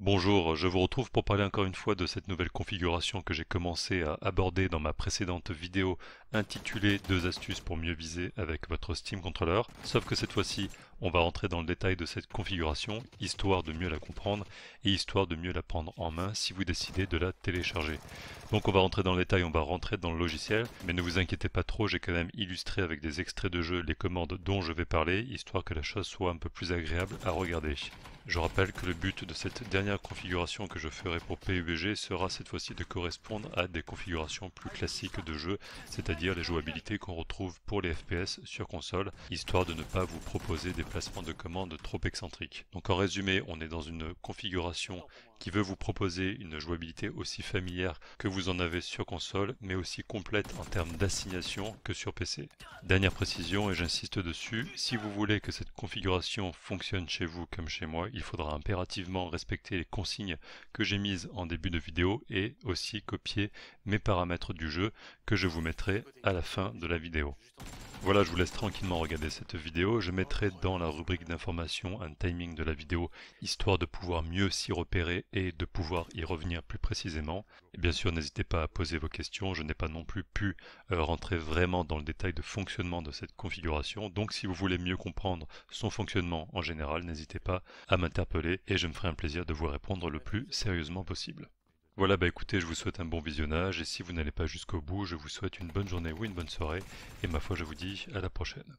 Bonjour, je vous retrouve pour parler encore une fois de cette nouvelle configuration que j'ai commencé à aborder dans ma précédente vidéo intitulée Deux astuces pour mieux viser avec votre Steam Controller. Sauf que cette fois-ci, on va rentrer dans le détail de cette configuration, histoire de mieux la comprendre et histoire de mieux la prendre en main si vous décidez de la télécharger. Donc on va rentrer dans le détail, on va rentrer dans le logiciel, mais ne vous inquiétez pas trop, j'ai quand même illustré avec des extraits de jeu les commandes dont je vais parler, histoire que la chose soit un peu plus agréable à regarder. Je rappelle que le but de cette dernière configuration que je ferai pour PUBG sera cette fois-ci de correspondre à des configurations plus classiques de jeu, c'est-à-dire les jouabilités qu'on retrouve pour les FPS sur console, histoire de ne pas vous proposer des placement de commande trop excentrique. Donc en résumé, on est dans une configuration qui veut vous proposer une jouabilité aussi familière que vous en avez sur console, mais aussi complète en termes d'assignation que sur PC. Dernière précision, et j'insiste dessus, si vous voulez que cette configuration fonctionne chez vous comme chez moi, il faudra impérativement respecter les consignes que j'ai mises en début de vidéo et aussi copier mes paramètres du jeu que je vous mettrai à la fin de la vidéo. Voilà, je vous laisse tranquillement regarder cette vidéo. Je mettrai dans la rubrique d'information un timing de la vidéo, histoire de pouvoir mieux s'y repérer et de pouvoir y revenir plus précisément. bien sûr, n'hésitez pas à poser vos questions. Je n'ai pas non plus pu euh, rentrer vraiment dans le détail de fonctionnement de cette configuration. Donc si vous voulez mieux comprendre son fonctionnement en général, n'hésitez pas à m'interpeller et je me ferai un plaisir de vous répondre le plus sérieusement possible. Voilà, bah écoutez, je vous souhaite un bon visionnage et si vous n'allez pas jusqu'au bout, je vous souhaite une bonne journée ou une bonne soirée et ma foi, je vous dis à la prochaine.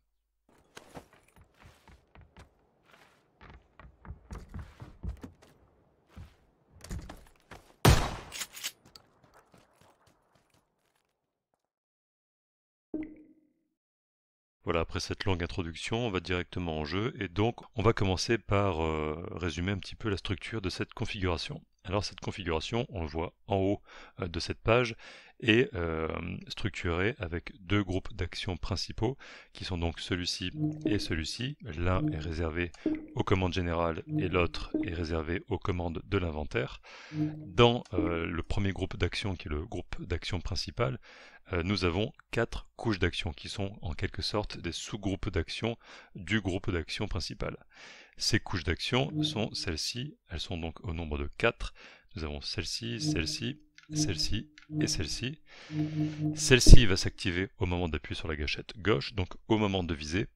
Voilà, après cette longue introduction, on va directement en jeu et donc on va commencer par euh, résumer un petit peu la structure de cette configuration. Alors cette configuration, on le voit en haut euh, de cette page, est euh, structurée avec deux groupes d'actions principaux qui sont donc celui-ci et celui-ci. L'un est réservé aux commandes générales et l'autre est réservé aux commandes de l'inventaire. Dans euh, le premier groupe d'actions qui est le groupe d'actions principales, nous avons quatre couches d'actions qui sont en quelque sorte des sous-groupes d'actions du groupe d'actions principal. Ces couches d'action sont celles-ci, elles sont donc au nombre de 4. Nous avons celle-ci, celle-ci, celle-ci et celle-ci. Celle-ci va s'activer au moment d'appuyer sur la gâchette gauche, donc au moment de viser.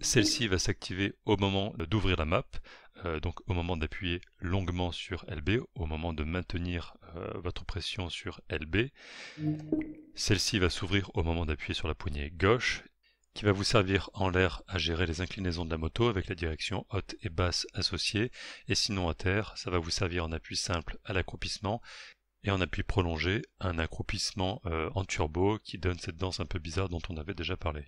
Celle-ci va s'activer au moment d'ouvrir la map, euh, donc au moment d'appuyer longuement sur LB, au moment de maintenir euh, votre pression sur LB. Celle-ci va s'ouvrir au moment d'appuyer sur la poignée gauche qui va vous servir en l'air à gérer les inclinaisons de la moto avec la direction haute et basse associée, et sinon à terre, ça va vous servir en appui simple à l'accroupissement et en appui prolongé un accroupissement euh, en turbo qui donne cette danse un peu bizarre dont on avait déjà parlé.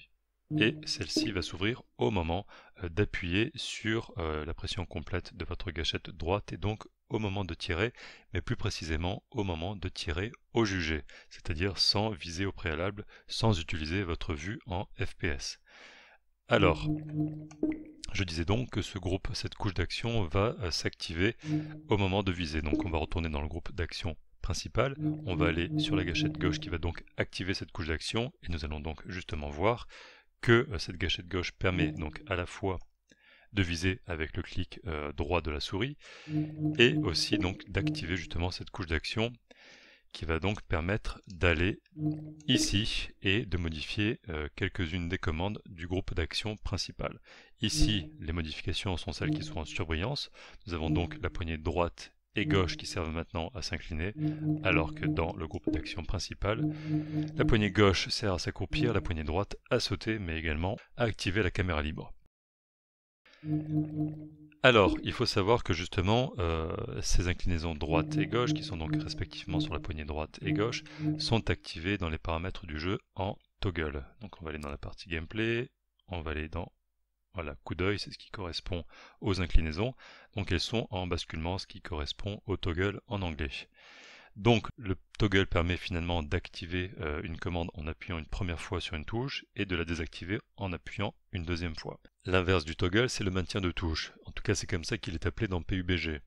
Et celle-ci va s'ouvrir au moment euh, d'appuyer sur euh, la pression complète de votre gâchette droite et donc au moment de tirer, mais plus précisément au moment de tirer au jugé, c'est-à-dire sans viser au préalable, sans utiliser votre vue en FPS. Alors, je disais donc que ce groupe, cette couche d'action va euh, s'activer au moment de viser. Donc on va retourner dans le groupe d'action principal, on va aller sur la gâchette gauche qui va donc activer cette couche d'action et nous allons donc justement voir que euh, cette gâchette gauche permet donc à la fois de viser avec le clic euh, droit de la souris mmh. et aussi donc d'activer justement cette couche d'action qui va donc permettre d'aller ici et de modifier euh, quelques-unes des commandes du groupe d'action principal. Ici, les modifications sont celles qui sont en surbrillance. Nous avons donc la poignée droite et gauche qui servent maintenant à s'incliner, alors que dans le groupe d'action principal, la poignée gauche sert à s'accroupir, la poignée droite à sauter, mais également à activer la caméra libre. Alors, il faut savoir que justement, euh, ces inclinaisons droite et gauche, qui sont donc respectivement sur la poignée droite et gauche, sont activées dans les paramètres du jeu en toggle. Donc on va aller dans la partie gameplay, on va aller dans voilà, coup d'œil, c'est ce qui correspond aux inclinaisons. Donc elles sont en basculement, ce qui correspond au toggle en anglais. Donc le toggle permet finalement d'activer euh, une commande en appuyant une première fois sur une touche et de la désactiver en appuyant une deuxième fois. L'inverse du toggle, c'est le maintien de touche. En tout cas, c'est comme ça qu'il est appelé dans PUBG.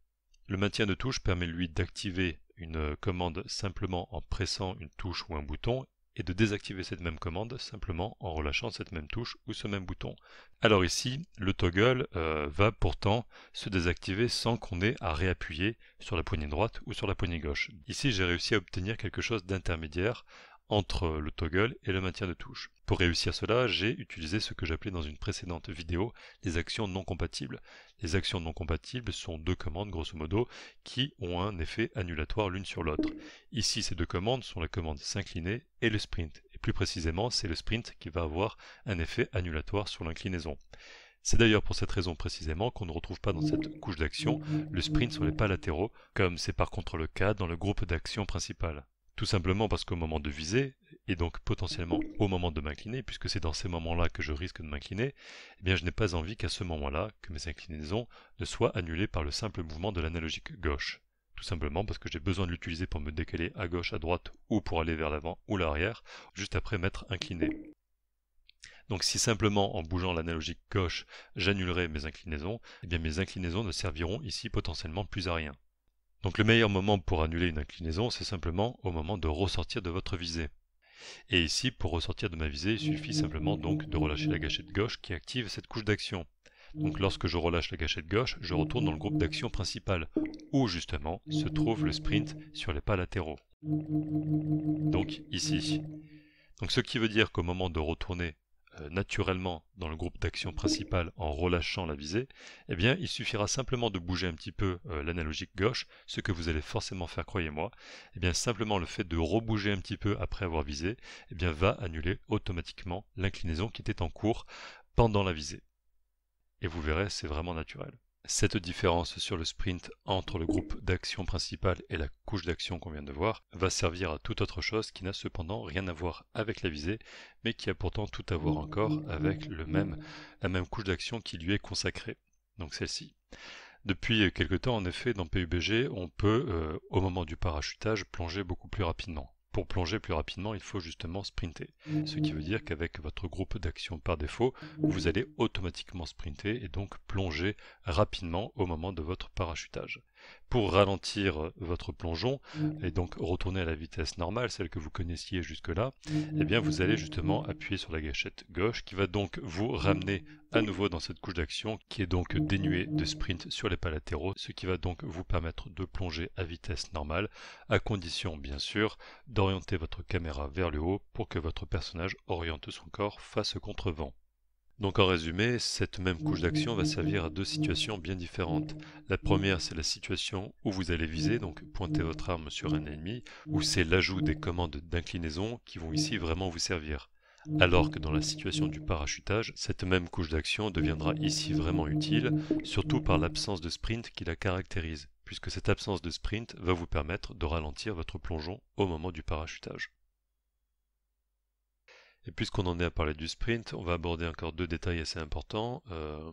Le maintien de touche permet lui d'activer une euh, commande simplement en pressant une touche ou un bouton et de désactiver cette même commande simplement en relâchant cette même touche ou ce même bouton. Alors ici, le toggle euh, va pourtant se désactiver sans qu'on ait à réappuyer sur la poignée droite ou sur la poignée gauche. Ici, j'ai réussi à obtenir quelque chose d'intermédiaire entre le toggle et le maintien de touche. Pour réussir cela, j'ai utilisé ce que j'appelais dans une précédente vidéo les actions non compatibles. Les actions non compatibles sont deux commandes, grosso modo, qui ont un effet annulatoire l'une sur l'autre. Ici, ces deux commandes sont la commande s'incliner et le sprint. Et plus précisément, c'est le sprint qui va avoir un effet annulatoire sur l'inclinaison. C'est d'ailleurs pour cette raison précisément qu'on ne retrouve pas dans cette couche d'action le sprint sur les pas latéraux, comme c'est par contre le cas dans le groupe d'action principal. Tout simplement parce qu'au moment de viser, et donc potentiellement au moment de m'incliner, puisque c'est dans ces moments-là que je risque de m'incliner, eh bien je n'ai pas envie qu'à ce moment-là, que mes inclinaisons ne soient annulées par le simple mouvement de l'analogique gauche. Tout simplement parce que j'ai besoin de l'utiliser pour me décaler à gauche, à droite, ou pour aller vers l'avant ou l'arrière, juste après m'être incliné. Donc si simplement en bougeant l'analogique gauche, j'annulerai mes inclinaisons, eh bien mes inclinaisons ne serviront ici potentiellement plus à rien. Donc le meilleur moment pour annuler une inclinaison, c'est simplement au moment de ressortir de votre visée. Et ici, pour ressortir de ma visée, il suffit simplement donc de relâcher la gâchette gauche qui active cette couche d'action. Donc lorsque je relâche la gâchette gauche, je retourne dans le groupe d'action principal, où justement se trouve le sprint sur les pas latéraux. Donc ici. Donc ce qui veut dire qu'au moment de retourner euh, naturellement dans le groupe d'action principal en relâchant la visée, eh bien il suffira simplement de bouger un petit peu euh, l'analogique gauche, ce que vous allez forcément faire, croyez-moi, eh bien simplement le fait de rebouger un petit peu après avoir visé, eh bien va annuler automatiquement l'inclinaison qui était en cours pendant la visée. Et vous verrez, c'est vraiment naturel. Cette différence sur le sprint entre le groupe d'action principal et la couche d'action qu'on vient de voir va servir à toute autre chose qui n'a cependant rien à voir avec la visée, mais qui a pourtant tout à voir encore avec le même, la même couche d'action qui lui est consacrée, donc celle-ci. Depuis quelque temps, en effet, dans PUBG, on peut, euh, au moment du parachutage, plonger beaucoup plus rapidement. Pour plonger plus rapidement, il faut justement sprinter. Ce qui veut dire qu'avec votre groupe d'action par défaut, vous allez automatiquement sprinter et donc plonger rapidement au moment de votre parachutage pour ralentir euh, votre plongeon mmh. et donc retourner à la vitesse normale, celle que vous connaissiez jusque-là, mmh. eh bien vous allez mmh. justement appuyer sur la gâchette gauche qui va donc vous ramener à nouveau dans cette couche d'action qui est donc dénuée de sprint sur les latéraux, ce qui va donc vous permettre de plonger à vitesse normale, à condition bien sûr d'orienter votre caméra vers le haut pour que votre personnage oriente son corps face au contrevent. Donc en résumé, cette même couche d'action va servir à deux situations bien différentes. La première, c'est la situation où vous allez viser, donc pointer votre arme sur un ennemi, où c'est l'ajout des commandes d'inclinaison qui vont ici vraiment vous servir. Alors que dans la situation du parachutage, cette même couche d'action deviendra ici vraiment utile, surtout par l'absence de sprint qui la caractérise, puisque cette absence de sprint va vous permettre de ralentir votre plongeon au moment du parachutage. Et puisqu'on en est à parler du sprint, on va aborder encore deux détails assez importants. Euh,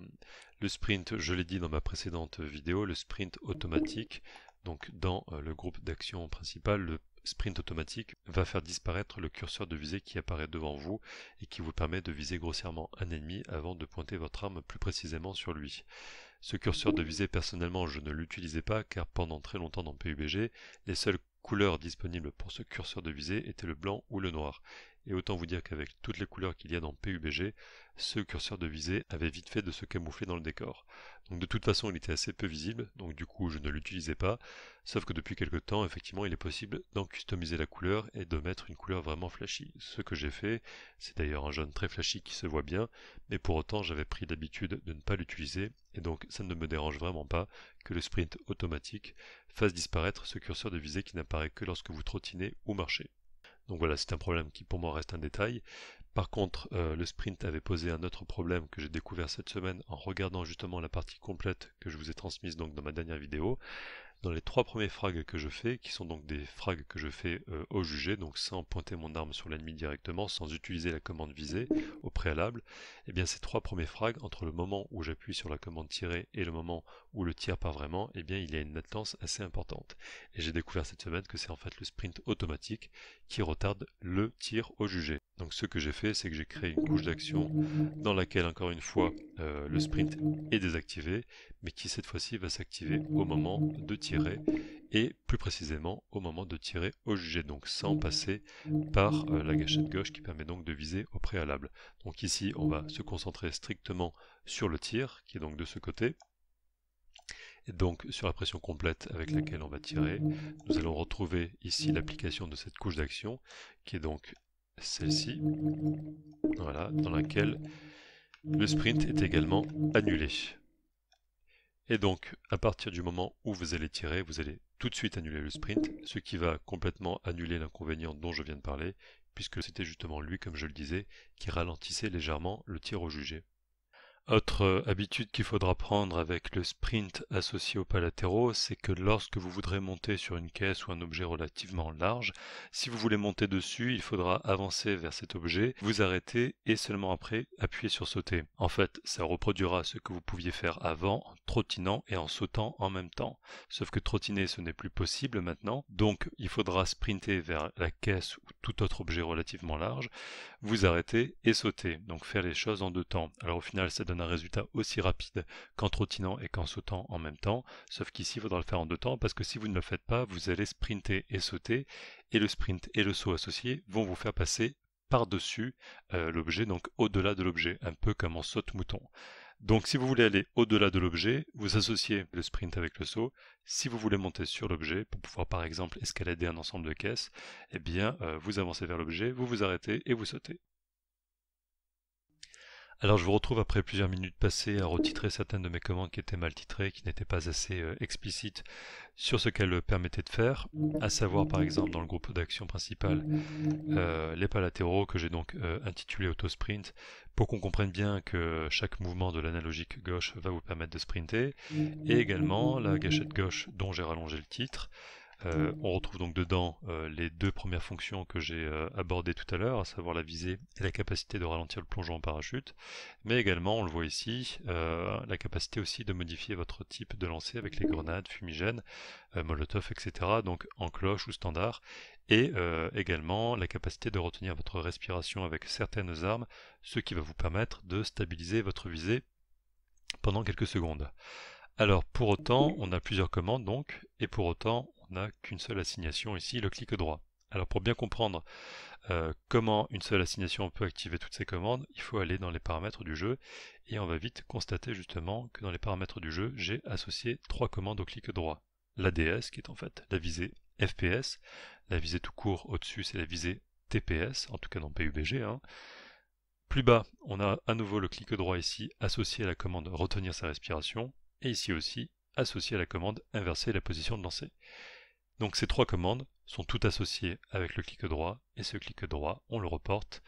le sprint, je l'ai dit dans ma précédente vidéo, le sprint automatique, donc dans euh, le groupe d'action principal, le sprint automatique va faire disparaître le curseur de visée qui apparaît devant vous et qui vous permet de viser grossièrement un ennemi avant de pointer votre arme plus précisément sur lui. Ce curseur de visée personnellement je ne l'utilisais pas car pendant très longtemps dans PUBG les seules couleurs disponibles pour ce curseur de visée étaient le blanc ou le noir et autant vous dire qu'avec toutes les couleurs qu'il y a dans PUBG, ce curseur de visée avait vite fait de se camoufler dans le décor. Donc de toute façon il était assez peu visible, donc du coup je ne l'utilisais pas, sauf que depuis quelques temps effectivement il est possible d'en customiser la couleur et de mettre une couleur vraiment flashy. Ce que j'ai fait, c'est d'ailleurs un jaune très flashy qui se voit bien, mais pour autant j'avais pris l'habitude de ne pas l'utiliser, et donc ça ne me dérange vraiment pas que le sprint automatique fasse disparaître ce curseur de visée qui n'apparaît que lorsque vous trottinez ou marchez. Donc voilà, c'est un problème qui pour moi reste un détail, par contre, euh, le sprint avait posé un autre problème que j'ai découvert cette semaine en regardant justement la partie complète que je vous ai transmise donc dans ma dernière vidéo. Dans les trois premiers frags que je fais, qui sont donc des frags que je fais euh, au jugé, donc sans pointer mon arme sur l'ennemi directement, sans utiliser la commande visée au préalable, et eh bien ces trois premiers frags, entre le moment où j'appuie sur la commande tirée et le moment où le tir part vraiment, et eh bien il y a une latence assez importante. Et j'ai découvert cette semaine que c'est en fait le sprint automatique qui retarde le tir au jugé. Donc ce que j'ai fait, c'est que j'ai créé une couche d'action dans laquelle, encore une fois, euh, le sprint est désactivé, mais qui cette fois-ci va s'activer au moment de tirer, et plus précisément au moment de tirer au jugé, donc sans passer par euh, la gâchette gauche qui permet donc de viser au préalable. Donc ici, on va se concentrer strictement sur le tir, qui est donc de ce côté, et donc sur la pression complète avec laquelle on va tirer, nous allons retrouver ici l'application de cette couche d'action qui est donc celle-ci, voilà, dans laquelle le sprint est également annulé. Et donc, à partir du moment où vous allez tirer, vous allez tout de suite annuler le sprint, ce qui va complètement annuler l'inconvénient dont je viens de parler, puisque c'était justement lui, comme je le disais, qui ralentissait légèrement le tir au jugé. Autre euh, habitude qu'il faudra prendre avec le sprint associé aux palatéraux, c'est que lorsque vous voudrez monter sur une caisse ou un objet relativement large, si vous voulez monter dessus, il faudra avancer vers cet objet, vous arrêter et seulement après appuyer sur sauter. En fait, ça reproduira ce que vous pouviez faire avant en trottinant et en sautant en même temps. Sauf que trottiner ce n'est plus possible maintenant, donc il faudra sprinter vers la caisse ou tout autre objet relativement large vous arrêtez et sauter. Donc faire les choses en deux temps. Alors au final, ça donne un résultat aussi rapide qu'en trottinant et qu'en sautant en même temps. Sauf qu'ici, il faudra le faire en deux temps parce que si vous ne le faites pas, vous allez sprinter et sauter. Et le sprint et le saut associés vont vous faire passer par-dessus euh, l'objet, donc au-delà de l'objet, un peu comme en saute-mouton. Donc si vous voulez aller au-delà de l'objet, vous associez le sprint avec le saut. Si vous voulez monter sur l'objet pour pouvoir par exemple escalader un ensemble de caisses, eh bien euh, vous avancez vers l'objet, vous vous arrêtez et vous sautez. Alors je vous retrouve après plusieurs minutes passées à retitrer certaines de mes commandes qui étaient mal titrées, qui n'étaient pas assez euh, explicites sur ce qu'elles permettaient de faire, à savoir par exemple dans le groupe d'action principal euh, les pas latéraux que j'ai donc euh, intitulé auto-sprint pour qu'on comprenne bien que chaque mouvement de l'analogique gauche va vous permettre de sprinter, et également la gâchette gauche dont j'ai rallongé le titre, euh, mm. on retrouve donc dedans euh, les deux premières fonctions que j'ai euh, abordées tout à l'heure, à savoir la visée et la capacité de ralentir le plongeon en parachute, mais également, on le voit ici, la capacité aussi de modifier votre type de lancer avec les grenades, fumigènes, molotov, etc., donc en cloche ou standard, et également la capacité de retenir votre respiration avec certaines armes, ce qui va vous permettre de stabiliser votre visée pendant quelques secondes. Alors pour autant, on a plusieurs commandes donc, et pour autant, n'a qu'une seule assignation ici, le clic droit. Alors pour bien comprendre euh, comment une seule assignation peut activer toutes ces commandes, il faut aller dans les paramètres du jeu et on va vite constater justement que dans les paramètres du jeu, j'ai associé trois commandes au clic droit. L'ADS qui est en fait la visée FPS, la visée tout court au-dessus c'est la visée TPS, en tout cas dans PUBG. Hein. Plus bas, on a à nouveau le clic droit ici associé à la commande retenir sa respiration et ici aussi associé à la commande inverser la position de lancer. Donc ces trois commandes sont toutes associées avec le clic droit et ce clic droit, on le reporte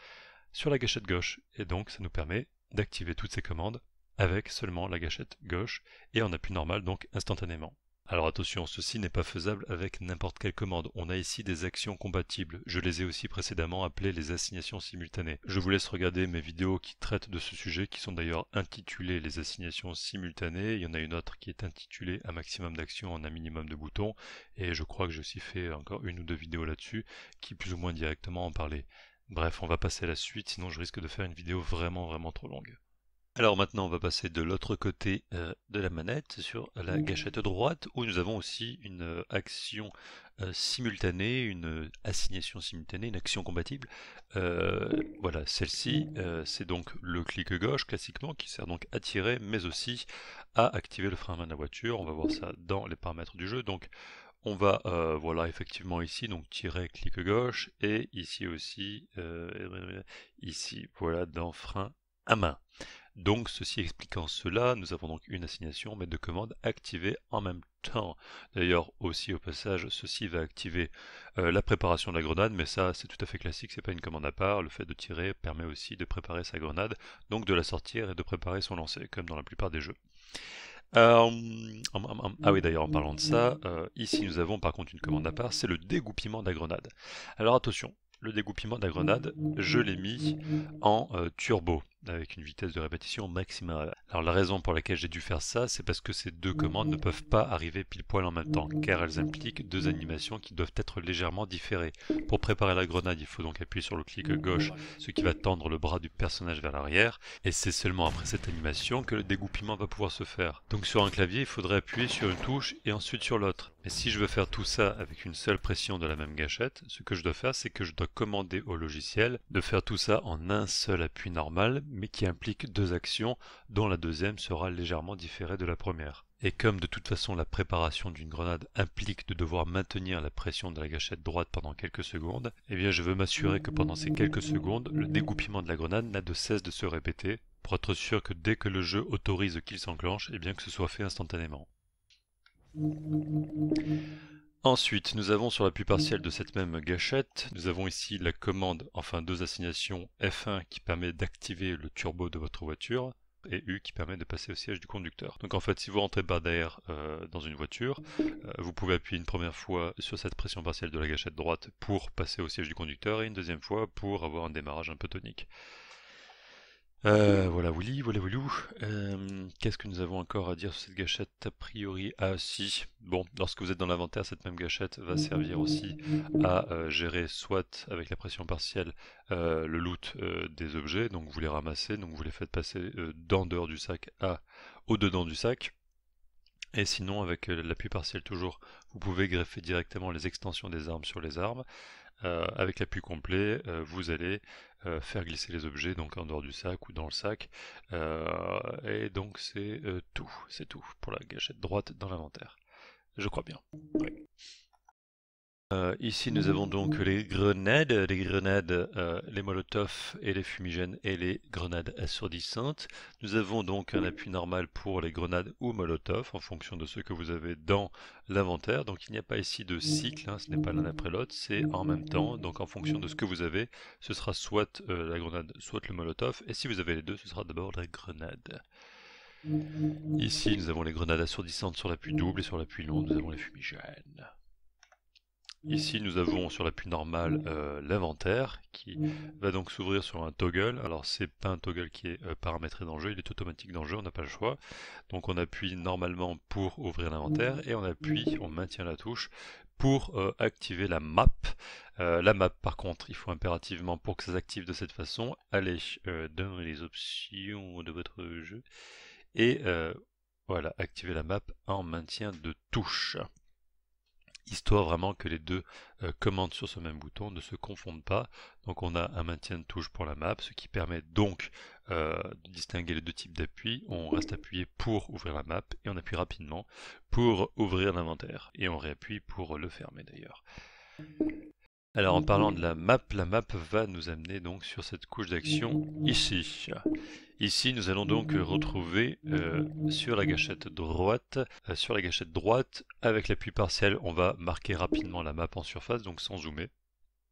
sur la gâchette gauche et donc ça nous permet d'activer toutes ces commandes avec seulement la gâchette gauche et en appui normal donc instantanément. Alors attention, ceci n'est pas faisable avec n'importe quelle commande. On a ici des actions compatibles. Je les ai aussi précédemment appelées les assignations simultanées. Je vous laisse regarder mes vidéos qui traitent de ce sujet, qui sont d'ailleurs intitulées les assignations simultanées. Il y en a une autre qui est intitulée un maximum d'actions en un minimum de boutons. Et je crois que j'ai aussi fait encore une ou deux vidéos là-dessus, qui plus ou moins directement en parlaient. Bref, on va passer à la suite, sinon je risque de faire une vidéo vraiment vraiment trop longue. Alors maintenant, on va passer de l'autre côté euh, de la manette sur la gâchette droite où nous avons aussi une euh, action euh, simultanée, une assignation simultanée, une action compatible. voilà, celle-ci, c'est donc le clic gauche classiquement qui sert donc à tirer mais aussi à activer le frein à main de la voiture. On va voir ça dans les paramètres du jeu. Donc on va, voilà, effectivement ici, donc tirer, clic gauche, et ici aussi, ici, voilà, dans frein à main. Donc ceci expliquant cela, nous avons donc une assignation maître de commande activée en même temps. D'ailleurs aussi au passage, ceci va activer euh, la préparation de la grenade, mais ça c'est tout à fait classique, c'est pas une commande à part. Le fait de tirer permet aussi de préparer sa grenade, donc de la sortir et de préparer son lancer, comme dans la plupart des jeux. Euh, ah oui, d'ailleurs, en parlant de ça, euh, ici nous avons par contre une commande à part, c'est le dégoupillement de la grenade. Alors attention, le dégoupillement de la grenade, je l'ai mis en turbo avec une vitesse de répétition maximale. Alors la raison pour laquelle j'ai dû faire ça, c'est parce que ces deux commandes ne peuvent pas arriver pile poil en même temps, car elles impliquent deux animations qui doivent être légèrement différées. Pour préparer la grenade, il faut donc appuyer sur le clic gauche, ce qui va tendre le bras du personnage vers l'arrière, et c'est seulement après cette animation que le dégoupillement va pouvoir se faire. Donc sur un clavier, il faudrait appuyer sur une touche et ensuite sur l'autre. Mais si je veux faire tout ça avec une seule pression de la même gâchette, ce que je dois faire, c'est que je dois commander au logiciel de faire tout ça en un seul appui normal, mais qui implique deux actions dont la deuxième sera légèrement différée de la première. Et comme de toute façon la préparation d'une grenade implique de devoir maintenir la pression de la gâchette droite pendant quelques secondes, eh bien je veux m'assurer que pendant ces quelques secondes, le dégoupillement de la grenade n'a de cesse de se répéter, pour être sûr que dès que le jeu autorise qu'il s'enclenche, eh bien que ce soit fait instantanément. Ensuite, nous avons sur la partiel partielle mm. de cette même gâchette, nous avons ici la commande, enfin deux assignations, F1 qui permet d'activer le turbo de votre voiture, et U qui permet de passer au siège du conducteur. Donc en fait, si vous rentrez par derrière euh, dans une voiture, euh, vous pouvez appuyer une première fois sur cette pression partielle de la gâchette droite pour passer au siège du conducteur et une deuxième fois pour avoir un démarrage un peu tonique. Euh, voilà Willy, voilà Willou. Euh, qu'est-ce que nous avons encore à dire sur cette gâchette A priori, ah si, bon, lorsque vous êtes dans l'inventaire, cette même gâchette va servir aussi à euh, gérer soit avec la pression partielle euh, le loot des objets, donc vous les ramassez, donc vous les faites passer d'en dehors du sac à au-dedans du sac. Et sinon, avec l'appui partiel toujours, vous pouvez greffer directement les extensions des armes sur les armes. Euh, avec l'appui complet, euh, vous allez euh, faire glisser les objets donc en dehors du sac ou dans le sac. et donc c'est tout, c'est tout pour la gâchette droite dans l'inventaire. Je crois bien. Euh, ici, nous avons donc les grenades, les grenades, euh, les molotovs et les fumigènes et les grenades assourdissantes. Nous avons donc un appui normal pour les grenades ou molotovs en fonction de ce que vous avez dans l'inventaire. Donc il n'y a pas ici de cycle, hein, ce n'est pas l'un après l'autre, c'est en même temps. Donc en fonction de ce que vous avez, ce sera soit euh, la grenade, soit le molotov. Et si vous avez les deux, ce sera d'abord la grenade. Ici, nous avons les grenades assourdissantes sur l'appui double et sur l'appui long, nous avons les fumigènes. Ici, nous avons sur l'appui normal euh, l'inventaire qui va donc s'ouvrir sur un toggle. Alors, c'est pas un toggle qui est euh, paramétré dans le jeu, il est automatique dans le jeu, on n'a pas le choix. Donc, on appuie normalement pour ouvrir l'inventaire et on appuie, on maintient la touche pour euh, activer la map. la map, par contre, il faut impérativement pour que ça s'active de cette façon, aller dans les options de votre jeu et voilà, activer la map en maintien de touche histoire vraiment que les deux euh, commandes sur ce même bouton ne se confondent pas. Donc on a un maintien de touche pour la map, ce qui permet donc euh, de distinguer les deux types d'appui. On reste appuyé pour ouvrir la map et on appuie rapidement pour ouvrir l'inventaire. Et on réappuie pour le fermer d'ailleurs. Alors en mmh. parlant de la map, la map va nous amener donc sur cette couche d'action mmh. ici. Ici nous allons donc mmh. retrouver euh, sur la gâchette droite, euh, sur la gâchette droite avec l'appui partiel on va marquer rapidement la map en surface donc sans zoomer.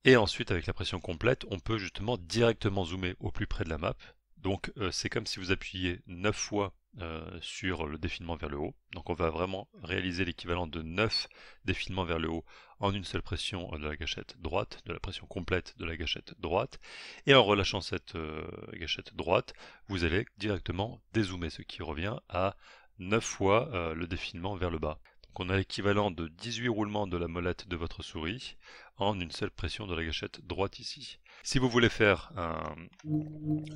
Et ensuite avec la pression complète on peut justement directement zoomer au plus près de la map. Donc euh, c'est comme si vous appuyez 9 fois euh, sur le défilement vers le haut. Donc on va vraiment réaliser l'équivalent de 9 défilements vers le haut en une seule pression de la gâchette droite, de la pression complète de la gâchette droite. Et en relâchant cette euh, gâchette droite, vous allez directement dézoomer, ce qui revient à 9 fois euh, le défilement vers le bas. Donc on a l'équivalent de 18 roulements de la molette de votre souris en une seule pression de la gâchette droite ici. Si vous voulez faire un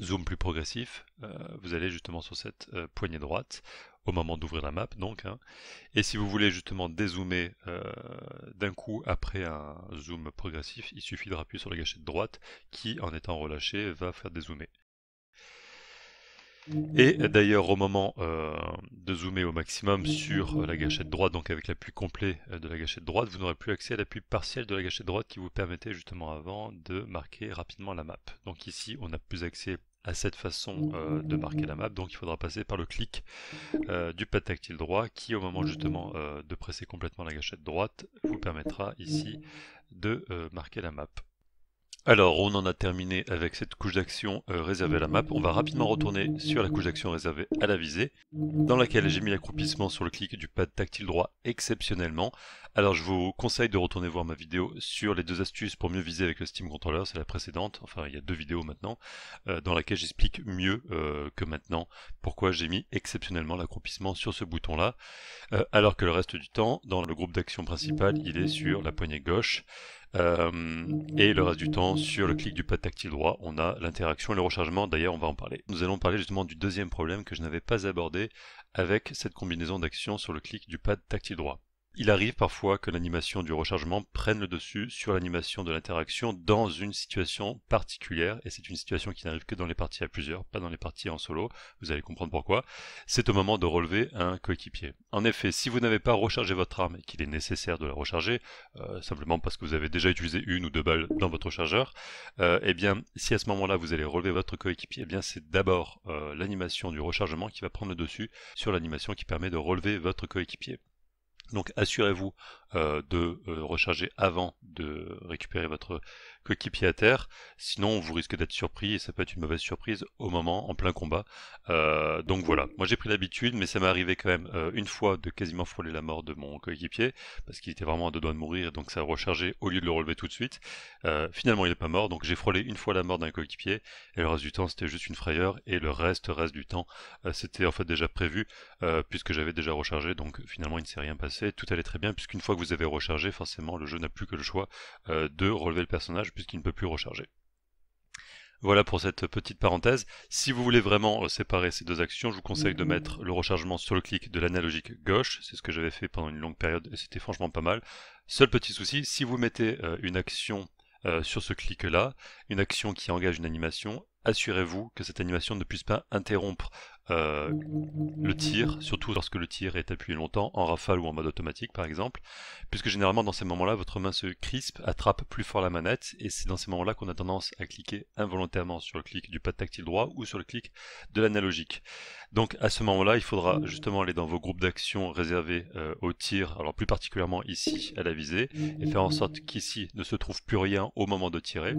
zoom plus progressif, euh, vous allez justement sur cette euh, poignée droite au moment d'ouvrir la map donc. Hein. Et si vous voulez justement dézoomer euh, d'un coup après un zoom progressif, il suffit de rappuyer sur la gâchette droite qui en étant relâchée va faire dézoomer. Et d'ailleurs, au moment euh, de zoomer au maximum sur euh, la gâchette droite, donc avec l'appui complet euh, de la gâchette droite, vous n'aurez plus accès à l'appui partiel de la gâchette droite qui vous permettait justement avant de marquer rapidement la map. Donc ici, on n'a plus accès à cette façon de marquer la map, donc il faudra passer par le clic du pad tactile droit qui, au moment justement de presser complètement la gâchette droite, vous permettra ici de marquer la map. Alors, on en a terminé avec cette couche d'action euh, réservée à la map. On va rapidement retourner sur la couche d'action réservée à la visée, dans laquelle j'ai mis l'accroupissement sur le clic du pad tactile droit exceptionnellement. Alors, je vous conseille de retourner voir ma vidéo sur les deux astuces pour mieux viser avec le Steam Controller, c'est la précédente, enfin il y a deux vidéos maintenant, euh, dans laquelle j'explique mieux euh, que maintenant pourquoi j'ai mis exceptionnellement l'accroupissement sur ce bouton-là, alors que le reste du temps, dans le groupe d'action principal, il est sur la poignée gauche. Euh, et le reste du temps, sur le clic du pad tactile droit, on a l'interaction et le rechargement. D'ailleurs, on va en parler. Nous allons parler justement du deuxième problème que je n'avais pas abordé avec cette combinaison d'actions sur le clic du pad tactile droit. Il arrive parfois que l'animation du rechargement prenne le dessus sur l'animation de l'interaction dans une situation particulière, et c'est une situation qui n'arrive que dans les parties à plusieurs, pas dans les parties en solo, vous allez comprendre pourquoi. C'est au moment de relever un coéquipier. En effet, si vous n'avez pas rechargé votre arme et qu'il est nécessaire de la recharger, euh, simplement parce que vous avez déjà utilisé une ou deux balles dans votre chargeur, euh, eh bien, si à ce moment-là vous allez relever votre coéquipier, eh bien c'est d'abord euh, l'animation du rechargement qui va prendre le dessus sur l'animation qui permet de relever votre coéquipier. Donc assurez-vous euh, de euh, recharger avant de récupérer votre coéquipier à terre. Sinon, vous risquez d'être surpris et ça peut être une mauvaise surprise au moment, en plein combat. Euh, donc voilà, moi j'ai pris l'habitude, mais ça m'est arrivé quand même euh, une fois de quasiment frôler la mort de mon coéquipier parce qu'il était vraiment à deux doigts de mourir, donc ça a rechargé au lieu de le relever tout de suite. Euh, finalement, il n'est pas mort, donc j'ai frôlé une fois la mort d'un coéquipier et le reste du temps c'était juste une frayeur et le reste reste du temps c'était en fait déjà prévu puisque j'avais déjà rechargé, donc finalement il ne s'est rien passé, tout allait très bien puisqu'une fois que vous avez rechargé, forcément le jeu n'a plus que le choix de relever le personnage puisqu'il ne peut plus recharger. Voilà pour cette petite parenthèse. Si vous voulez vraiment euh, séparer ces deux actions, je vous conseille de mettre le rechargement sur le clic de l'analogique gauche. C'est ce que j'avais fait pendant une longue période et c'était franchement pas mal. Seul petit souci, si vous mettez euh, une action euh, sur ce clic-là, une action qui engage une animation, assurez-vous que cette animation ne puisse pas interrompre euh, le tir, surtout lorsque le tir est appuyé longtemps, en rafale ou en mode automatique par exemple, puisque généralement dans ces moments-là, votre main se crispe, attrape plus fort la manette, et c'est dans ces moments-là qu'on a tendance à cliquer involontairement sur le clic du pad tactile droit ou sur le clic de l'analogique. Donc à ce moment-là, il faudra mmh. justement aller dans vos groupes d'action réservés euh, au tir, alors plus particulièrement ici à la visée, et faire en sorte qu'ici ne se trouve plus rien au moment de tirer.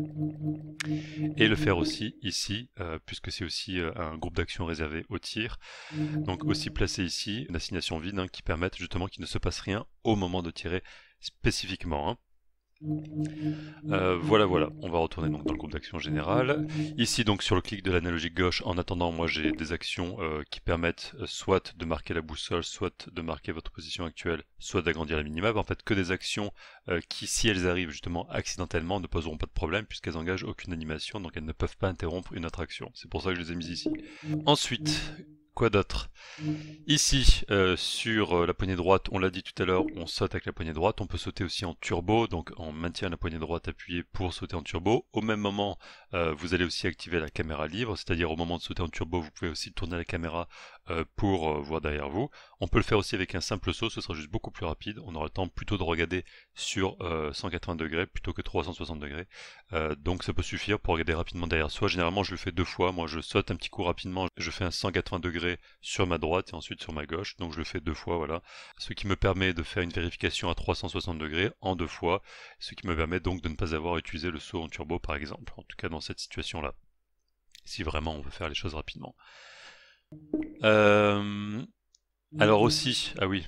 Et le faire aussi ici, euh, puisque c'est aussi euh, un groupe d'action réservé au tir. Donc aussi placer ici une assignation vide hein, qui permette justement qu'il ne se passe rien au moment de tirer spécifiquement. Hein. Euh, voilà, voilà, on va retourner donc dans le groupe d'action générale. Ici, donc sur le clic de l'analogie gauche, en attendant, moi j'ai des actions euh, qui permettent euh, soit de marquer la boussole, soit de marquer votre position actuelle, soit d'agrandir la minimap. En fait, que des actions qui, si elles arrivent justement accidentellement, ne poseront pas de problème puisqu'elles engagent aucune animation, donc elles ne peuvent pas interrompre une autre action. C'est pour ça que je les ai mises ici. Ensuite, quoi d'autre Ici, euh, sur euh, la poignée droite, on l'a dit tout à l'heure, on saute avec la poignée droite. On peut sauter aussi en turbo, donc on maintient la poignée droite appuyée pour sauter en turbo. Au même moment, euh, vous allez aussi activer la caméra libre, c'est-à-dire au moment de sauter en turbo, vous pouvez aussi tourner la caméra euh, pour euh, voir derrière vous. On peut le faire aussi avec un simple saut, ce sera juste beaucoup plus rapide. On aura le temps plutôt de regarder sur 180 euh, degrés plutôt que 360 degrés. donc ça peut suffire pour regarder rapidement derrière soi. Généralement je le fais deux fois, moi je saute un petit coup rapidement, je fais un 180 degrés sur ma droite et ensuite sur ma gauche. Donc je le fais deux fois, voilà. Ce qui me permet de faire une vérification à 360 degrés en deux fois, ce qui me permet donc de ne pas avoir utilisé le saut en turbo par exemple, en tout cas dans cette situation-là. Si vraiment on veut faire les choses rapidement. Euh, alors aussi, ah oui,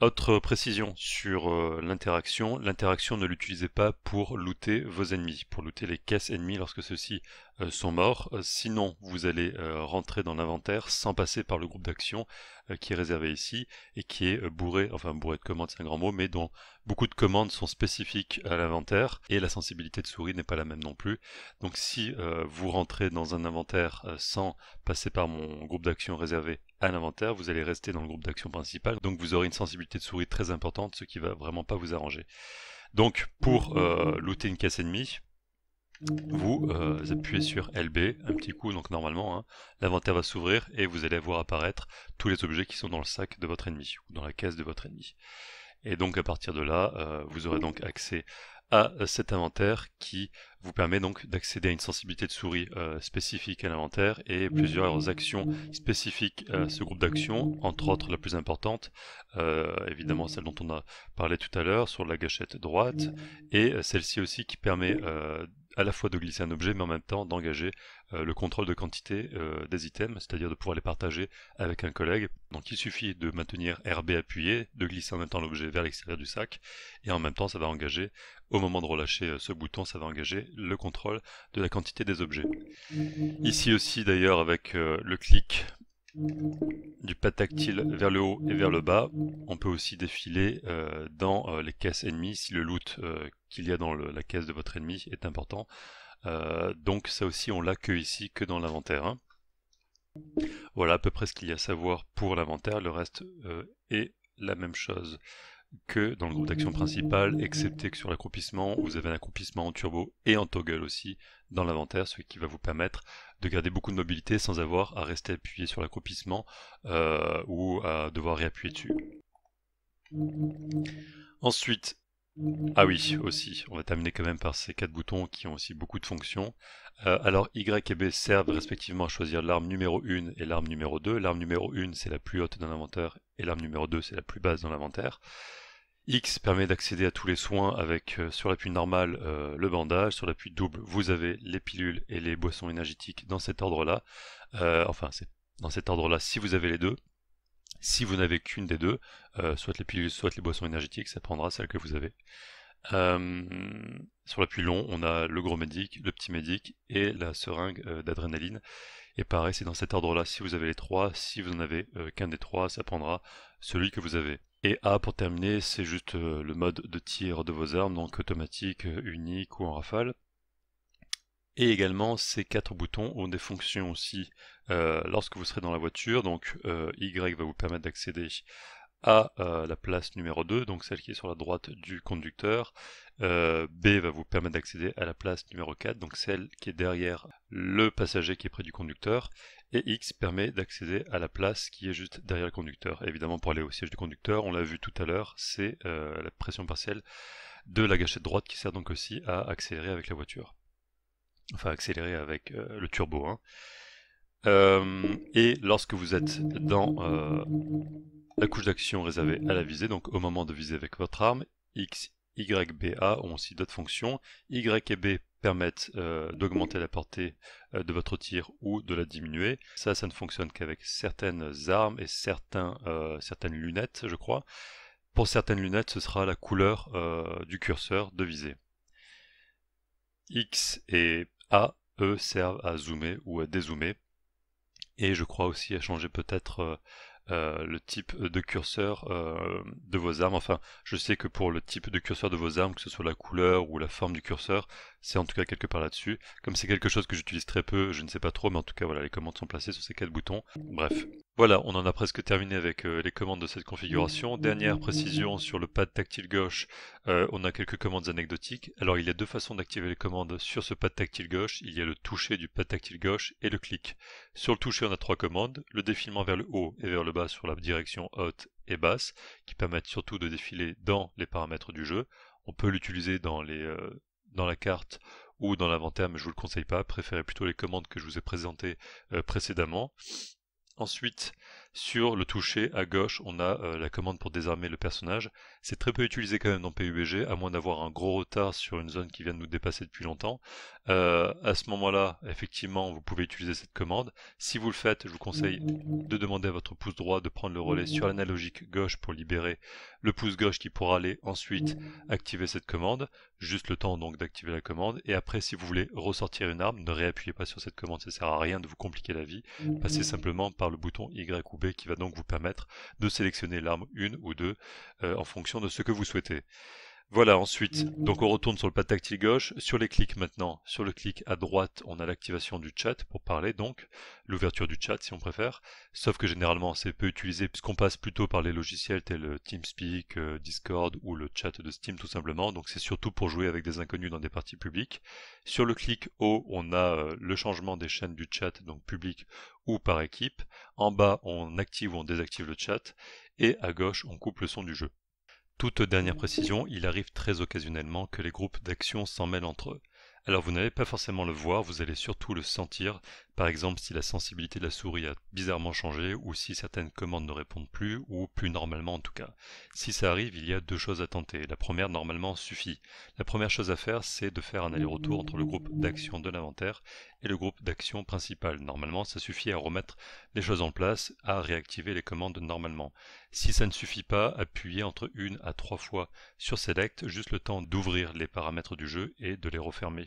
autre précision sur euh, l'interaction, l'interaction ne l'utilisez pas pour looter vos ennemis, pour looter les caisses ennemies lorsque ceux-ci euh, sont morts, sinon vous allez rentrer dans l'inventaire sans passer par le groupe d'action euh, qui est réservé ici et qui est euh, bourré, enfin bourré de commandes c'est un grand mot, mais dont beaucoup de commandes sont spécifiques à l'inventaire et la sensibilité de souris n'est pas la même non plus. Donc si euh, vous rentrez dans un inventaire sans passer par mon groupe d'action réservé à l'inventaire, vous allez rester dans le groupe d'action principal, donc vous aurez une sensibilité de souris très importante, ce qui va vraiment pas vous arranger. Donc pour mmh, mmh, mmh. looter une caisse ennemie, euh, vous appuyez sur LB un petit coup, donc normalement hein, l'inventaire va s'ouvrir et vous allez voir apparaître tous les objets qui sont dans le sac de votre ennemi ou dans la caisse de votre ennemi. Et donc à partir de là, euh, vous aurez donc accès à euh, cet inventaire qui vous permet donc d'accéder à une sensibilité de souris spécifique à l'inventaire et plusieurs actions spécifiques à ce groupe d'actions, entre autres la plus importante, évidemment celle dont on a parlé tout à l'heure sur la gâchette droite, et celle-ci aussi qui permet à la fois de glisser un objet, mais en même temps d'engager euh, le contrôle de quantité euh, des items, c'est-à-dire de pouvoir les partager avec un collègue. Donc il suffit de maintenir RB appuyé, de glisser en même temps l'objet vers l'extérieur du sac, et en même temps ça va engager, au moment de relâcher euh, ce bouton, ça va engager le contrôle de la quantité des objets. Ici aussi d'ailleurs avec le clic du pas tactile vers le haut et vers le bas. On peut aussi défiler euh, dans euh, les caisses ennemies si le loot euh, qu'il y a dans la caisse de votre ennemi est important. donc ça aussi on l'a que ici, que dans l'inventaire. Hein. Voilà à peu près ce qu'il y a à savoir pour l'inventaire. Le reste est la même chose que dans le groupe d'action principal, excepté que sur l'accroupissement, vous avez un accroupissement en turbo et en toggle aussi dans l'inventaire, ce qui va vous permettre de garder beaucoup de mobilité sans avoir à rester appuyé sur l'accroupissement euh, ou à devoir réappuyer dessus. Ensuite, ah oui, aussi, on va terminer quand même par ces quatre boutons qui ont aussi beaucoup de fonctions. Euh, alors Y et B servent respectivement à choisir l'arme numéro 1 et l'arme numéro 2. L'arme numéro 1 c'est la plus haute dans l'inventaire et l'arme numéro 2 c'est la plus basse dans l'inventaire. X permet d'accéder à tous les soins avec euh, sur l'appui normal euh, le bandage, sur l'appui double vous avez les pilules et les boissons énergétiques dans cet ordre-là. Euh, enfin, c'est dans cet ordre-là si vous avez les deux. Si vous n'avez qu'une des deux, soit les pilules, soit les boissons énergétiques, ça prendra celle que vous avez. sur l'appui long, on a le gros médic, le petit médic et la seringue d'adrénaline. Et pareil, c'est dans cet ordre-là, si vous avez les trois, si vous n'en avez qu'un des trois, ça prendra celui que vous avez. Et A pour terminer, c'est juste euh, le mode de tir de vos armes, donc automatique, euh, unique ou en rafale. Et également, ces quatre boutons ont des fonctions aussi euh, lorsque vous serez dans la voiture. Donc Y va vous permettre d'accéder a, euh, la place numéro 2, donc celle qui est sur la droite du conducteur. Euh, B va vous permettre d'accéder à la place numéro 4, donc celle qui est derrière le passager qui est près du conducteur. Et X permet d'accéder à la place qui est juste derrière le conducteur. évidemment, pour aller au siège du conducteur, on l'a vu tout à l'heure, c'est euh, la pression partielle de la gâchette droite qui sert donc aussi à accélérer avec la voiture. Enfin, accélérer avec le turbo. Hein. Euh, et lorsque vous êtes dans euh, la couche d'action réservée à la visée, donc au moment de viser avec votre arme, X, Y, B, A ont aussi d'autres fonctions. Y et B permettent euh, d'augmenter la portée de votre tir ou de la diminuer. Ça, ça ne fonctionne qu'avec certaines armes et certains, certaines lunettes, je crois. Pour certaines lunettes, ce sera la couleur du curseur de visée. X et A, eux, servent à zoomer ou à dézoomer et je crois aussi à changer peut-être euh, euh, le type euh, de curseur de vos armes. Enfin, je sais que pour le type de curseur de vos armes, que ce soit la couleur ou la forme du curseur, c'est en tout cas quelque part là-dessus. Comme c'est quelque chose que j'utilise très peu, je ne sais pas trop, mais en tout cas voilà, les commandes sont placées sur ces quatre boutons. Bref. Voilà, on en a presque terminé avec euh, les commandes de cette configuration. Dernière précision sur le pad tactile gauche, euh, on a quelques commandes anecdotiques. Alors il y a deux façons d'activer les commandes sur ce pad tactile gauche. Il y a le toucher du pad tactile gauche et le clic. Sur le toucher, on a trois commandes. Le défilement vers le haut et vers le bas sur la direction haute et basse, qui permettent surtout de défiler dans les paramètres du jeu. On peut l'utiliser dans les euh, dans la carte ou dans l'inventaire, mais je vous le conseille pas. Préférez plutôt les commandes que je vous ai présentées euh, précédemment. Ensuite, sur le toucher, à gauche, on a euh, la commande pour désarmer le personnage. C'est très peu utilisé quand même dans PUBG, à moins d'avoir un gros retard sur une zone qui vient de nous dépasser depuis longtemps. Euh, à ce moment-là, effectivement, vous pouvez utiliser cette commande. Si vous le faites, je vous conseille de demander à votre pouce droit de prendre le relais sur l'analogique gauche pour libérer le pouce gauche qui pourra aller ensuite activer cette commande. Juste le temps donc d'activer la commande. Et après, si vous voulez ressortir une arme, ne réappuyez pas sur cette commande, ça sert à rien de vous compliquer la vie. Passez simplement par le bouton Y ou B qui va donc vous permettre de sélectionner l'arme 1 ou 2 euh, en fonction de ce que vous souhaitez. Voilà, ensuite, mm. donc on retourne sur le pad tactile gauche, sur les clics maintenant, sur le clic à droite, on a l'activation du chat pour parler, donc l'ouverture du chat si on préfère, sauf que généralement c'est peu utilisé puisqu'on passe plutôt par les logiciels tels TeamSpeak, euh, Discord ou le chat de Steam tout simplement, donc c'est surtout pour jouer avec des inconnus dans des parties publiques. Sur le clic haut, on a euh, le changement des chaînes du chat, donc public ou par équipe. En bas, on active ou on désactive le chat, et à gauche, on coupe le son du jeu. Toute dernière précision, il arrive très occasionnellement que les groupes d'action s'en mêlent entre eux. Alors vous n'allez pas forcément le voir, vous allez surtout le sentir, par exemple si la sensibilité de la souris a bizarrement changé ou si certaines commandes ne répondent plus, ou plus normalement en tout cas. Si ça arrive, il y a deux choses à tenter. La première normalement suffit. La première chose à faire, c'est de faire un aller-retour entre le groupe d'action de l'inventaire et le groupe d'action principal. Normalement, ça suffit à remettre les choses en place, à réactiver les commandes normalement. Si ça ne suffit pas, appuyez entre une à trois fois sur Select, juste le temps d'ouvrir les paramètres du jeu et de les refermer.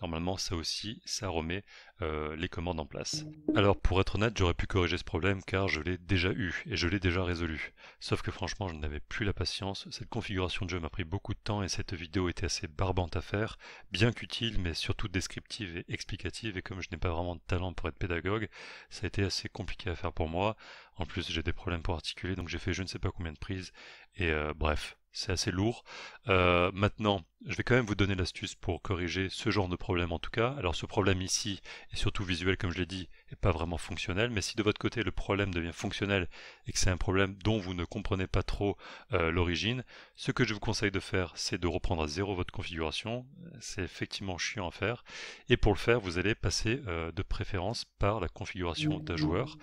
Normalement, ça aussi, ça remet euh, les commandes en place. Alors, pour être honnête, j'aurais pu corriger ce problème car je l'ai déjà eu et je l'ai déjà résolu. Sauf que franchement, je n'avais plus la patience. Cette configuration de jeu m'a pris beaucoup de temps et cette vidéo était assez barbante à faire, bien qu'utile, mais surtout descriptive et explicative. Et comme je n'ai pas vraiment de talent pour être pédagogue, ça a été assez compliqué à faire pour moi. En plus, j'ai des problèmes pour articuler, donc j'ai fait je ne sais pas combien de prises. Et euh, bref, c'est assez lourd. Euh, maintenant, je vais quand même vous donner l'astuce pour corriger ce genre de problème en tout cas. Alors ce problème ici est surtout visuel comme je l'ai dit, pas vraiment fonctionnel. Mais si de votre côté le problème devient fonctionnel et que c'est un problème dont vous ne comprenez pas trop euh, l'origine, ce que je vous conseille de faire, c'est de reprendre à zéro votre configuration. C'est effectivement chiant à faire. Et pour le faire, vous allez passer euh, de préférence par la configuration d'un joueur.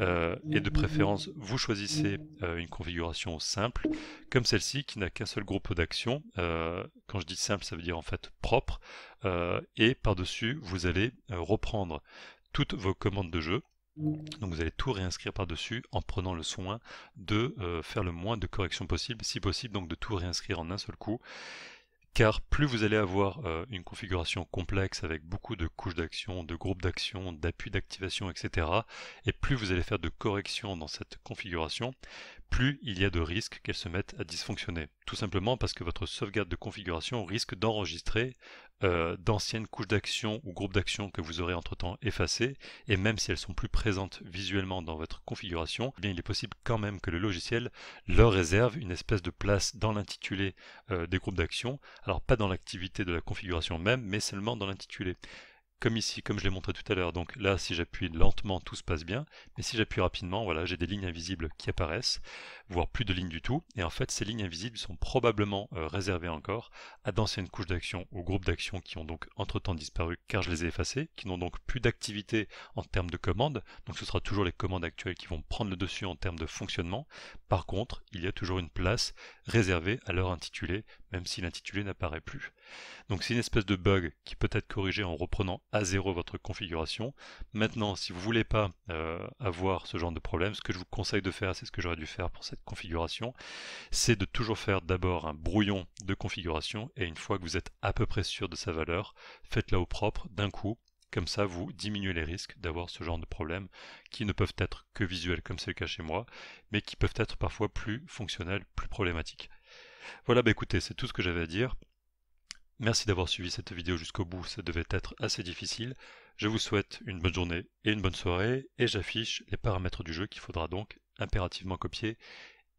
Euh, et de préférence, vous choisissez une configuration simple, comme celle-ci, qui n'a qu'un seul groupe d'action. quand je dis simple, ça veut dire en fait propre. et par-dessus vous allez reprendre toutes vos commandes de jeu. Mm. Donc vous allez tout réinscrire par-dessus en prenant le soin de euh, faire le moins de corrections possible, si possible donc de tout réinscrire en un seul coup. Car plus vous allez avoir euh, une configuration complexe avec beaucoup de couches d'action, de groupes d'action, d'appuis d'activation, etc., et plus vous allez faire de corrections dans cette configuration, plus il y a de risques qu'elle se mettent à dysfonctionner. Tout simplement parce que votre sauvegarde de configuration risque d'enregistrer euh, d'anciennes couches d'action ou groupes d'action que vous aurez entre-temps effacées, et même si elles sont plus présentes visuellement dans votre configuration, eh bien il est possible quand même que le logiciel leur réserve une espèce de place dans l'intitulé euh, des groupes d'action, alors pas dans l'activité de la configuration même, mais seulement dans l'intitulé comme ici, comme je l'ai montré tout à l'heure. Donc là, si j'appuie lentement, tout se passe bien. Mais si j'appuie rapidement, voilà, j'ai des lignes invisibles qui apparaissent, voire plus de lignes du tout. Et en fait, ces lignes invisibles sont probablement euh, réservées encore à d'anciennes couches d'actions, ou groupes d'actions qui ont donc entre-temps disparu car je les ai effacées, qui n'ont donc plus d'activité en termes de commandes. Donc ce sera toujours les commandes actuelles qui vont prendre le dessus en termes de fonctionnement. Par contre, il y a toujours une place réservée à leur intitulé, même si l'intitulé n'apparaît plus. Donc c'est une espèce de bug qui peut être corrigé en reprenant à zéro votre configuration. Maintenant, si vous voulez pas euh, avoir ce genre de problème, ce que je vous conseille de faire, c'est ce que j'aurais dû faire pour cette configuration, c'est de toujours faire d'abord un brouillon de configuration et une fois que vous êtes à peu près sûr de sa valeur, faites-la au propre d'un coup. Comme ça, vous diminuez les risques d'avoir ce genre de problème qui ne peuvent être que visuels comme c'est le cas chez moi, mais qui peuvent être parfois plus fonctionnels, plus problématiques. Voilà, bah écoutez, c'est tout ce que j'avais à dire. Merci d'avoir suivi cette vidéo jusqu'au bout, ça devait être assez difficile. Je vous souhaite une bonne journée et une bonne soirée, et j'affiche les paramètres du jeu qu'il faudra donc impérativement copier,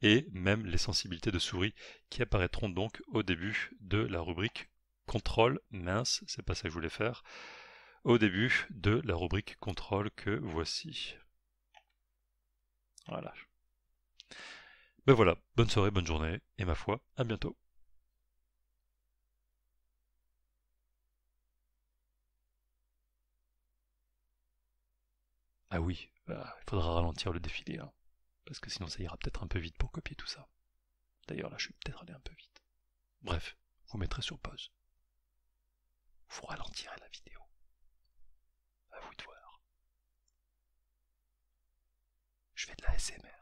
et même les sensibilités de souris qui apparaîtront donc au début de la rubrique contrôle, mince, c'est pas ça que je voulais faire, au début de la rubrique contrôle que voici. Voilà. Ben voilà, bonne soirée, bonne journée, et ma foi, à bientôt. Ah oui, bah, il faudra ralentir le défilé, hein. parce que sinon ça ira peut-être un peu vite pour copier tout ça. D'ailleurs là je suis peut-être allé un peu vite. Bref, vous mettrez sur pause. Vous ralentirez la vidéo. À vous de voir. Je fais de la SMR.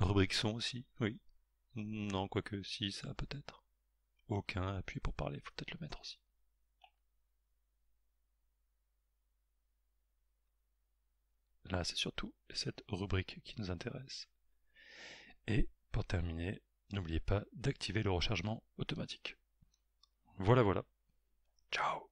Rubrique son aussi, oui. Non, quoique si, ça peut-être. Aucun appui pour parler, faut peut-être le mettre aussi. Là, c'est surtout cette rubrique qui nous intéresse. Et pour terminer, n'oubliez pas d'activer le rechargement automatique. Voilà, voilà. Ciao